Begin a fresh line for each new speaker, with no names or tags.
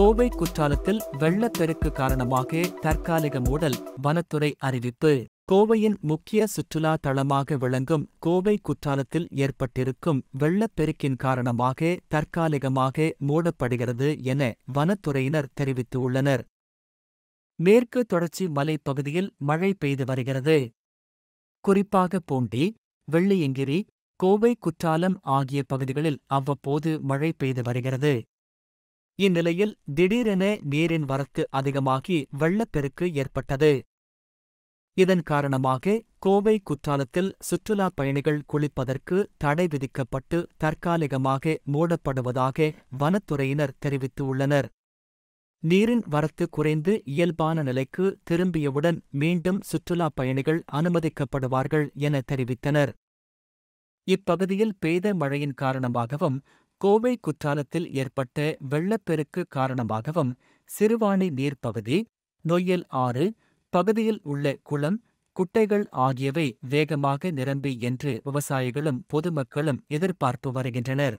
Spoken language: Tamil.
கோவை குற்றாலத்தில் வெள்ளப்பெருக்கு காரணமாக தற்காலிக மூடல் வனத்துறை அறிவிப்பு கோவையின் முக்கிய சுற்றுலா தளமாக விளங்கும் கோவை குற்றாலத்தில் ஏற்பட்டிருக்கும் வெள்ளப்பெருக்கின் காரணமாக தற்காலிகமாக மூடப்படுகிறது என வனத்துறையினர் தெரிவித்துள்ளனர் மேற்கு தொடர்ச்சி மலைப்பகுதியில் மழை பெய்து வருகிறது குறிப்பாக பூண்டி வெள்ளியங்கிரி கோவை குற்றாலம் ஆகிய பகுதிகளில் அவ்வப்போது மழை பெய்து வருகிறது இந்நிலையில் திடீரென நீரின் வரத்து அதிகமாகி வெள்ளப்பெருக்கு ஏற்பட்டது இதன் காரணமாக கோவை குற்றாலத்தில் சுற்றுலாப் பயணிகள் குளிப்பதற்கு தடை விதிக்கப்பட்டு தற்காலிகமாக மூடப்படுவதாக வனத்துறையினர் தெரிவித்துள்ளனர் நீரின் வரத்து குறைந்து இயல்பான நிலைக்கு திரும்பியவுடன் மீண்டும் சுற்றுலாப் பயணிகள் அனுமதிக்கப்படுவார்கள் என தெரிவித்தனர் இப்பகுதியில் பெய்த மழையின் காரணமாகவும் கோவை குற்றாலத்தில் ஏற்பட்ட வெள்ளப்பெருக்கு காரணமாகவும் சிறுவாணி நீர்ப்பகுதி நொய்யல் ஆறு பகுதியில் உள்ள குளம் குட்டைகள் ஆகியவை வேகமாக நிரம்பி என்று விவசாயிகளும் பொதுமக்களும் எதிர்பார்ப்பு வருகின்றனர்